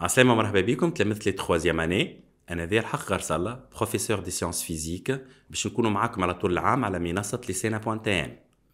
عسلامة مرحبا بكم تلامذة لي تخوازيام اني انا ذي الحق غرسلة بروفيسور دي سيونس فيزيك باش نكونو معاكم على طول العام على منصة لسانة بوان تي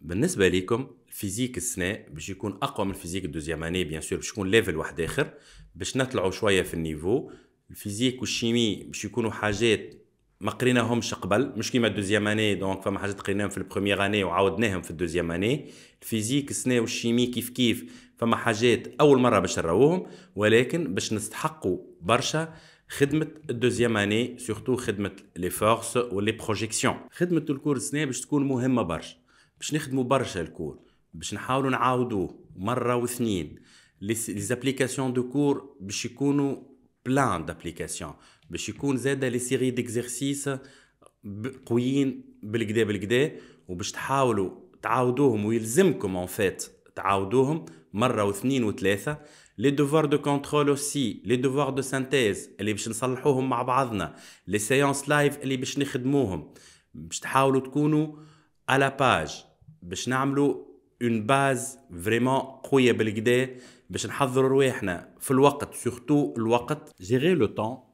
بالنسبة ليكم الفيزيك السنة باش يكون اقوى من الفيزيك الدوزيام اني بيان سور باش يكون ليفل واحد اخر باش نطلعوا شوية في النيفو الفيزيك والشيمي باش يكونوا حاجات ما قريناهمش قبل مش كيما الدوزيام اني دونك فما حاجات قريناهم في البروميير اني وعاودناهم في الدوزيام اني الفيزيك السنة والشيمي كيف كيف فما حاجات اول مره باش نراوهم ولكن باش نستحقوا برشا خدمه الدوزيام اني سورتو خدمه لي فورس ولي بروجيكسيون خدمه الكور السنة باش تكون مهمه برشا باش نخدموا برشا الكور باش نحاولوا نعاودوه مره واثنين لي زابليكاسيون دو كور باش يكونوا بلان دابليكاسيون باش يكون زاده لي سيري ديكزيرسيس قويين بالكدا بالكدا وباش تحاولوا تعاودوهم ويلزمكم اون فيت تعاودوهم مره واثنين وثلاثه لي دوفوار دو كونترول اوسي لي دوفوار دو سانتيز اللي باش نصلحوهم مع بعضنا لي سيونس لايف اللي باش نخدموهم باش تحاولوا تكونوا على باج باش نعملوا اون باز فريمون قويه بالكدا باش نحضروا رواحنا في الوقت سورتو الوقت جيري لو طون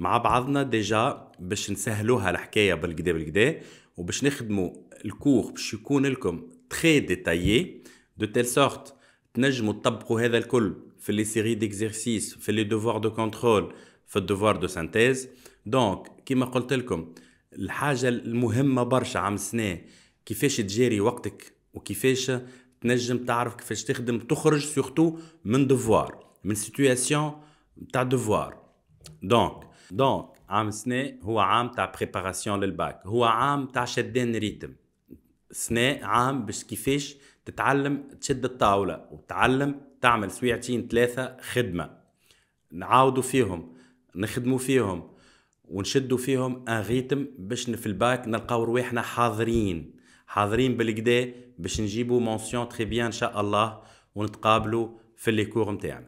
مع بعضنا ديجا باش نسهلوها الحكايه بالكدا بالكدا وباش نخدموا الكور باش يكون لكم تري ديتايي دو تيل سورت تنجموا تطبقوا هذا الكل في لي سيري ديكزيرسيس في لي دوفوار دو كونترول في الدوفوار دو سانتيز دونك كيما قلت لكم الحاجه المهمه برشا عام سنه كيفاش تجاري وقتك وكيفاش تنجم تعرف كيفاش تخدم تخرج سورتو من دوفوار من سيتوياسيون تاع دوفوار دونك دونك عام سنة هو عام تاع بريباراسيون للباك هو عام تاع شدين ريتم سنة عام باش كيفاش تتعلم تشد الطاولة وتعلم تعمل سويعتين ثلاثة خدمة نعاودوا فيهم نخدموا فيهم ونشدوا فيهم ان ريتم باش في الباك نلقاو رواحنا حاضرين حاضرين بالكدا باش نجيبوا مونسيون تري بيان ان شاء الله ونتقابلوا في لي كور نتاعنا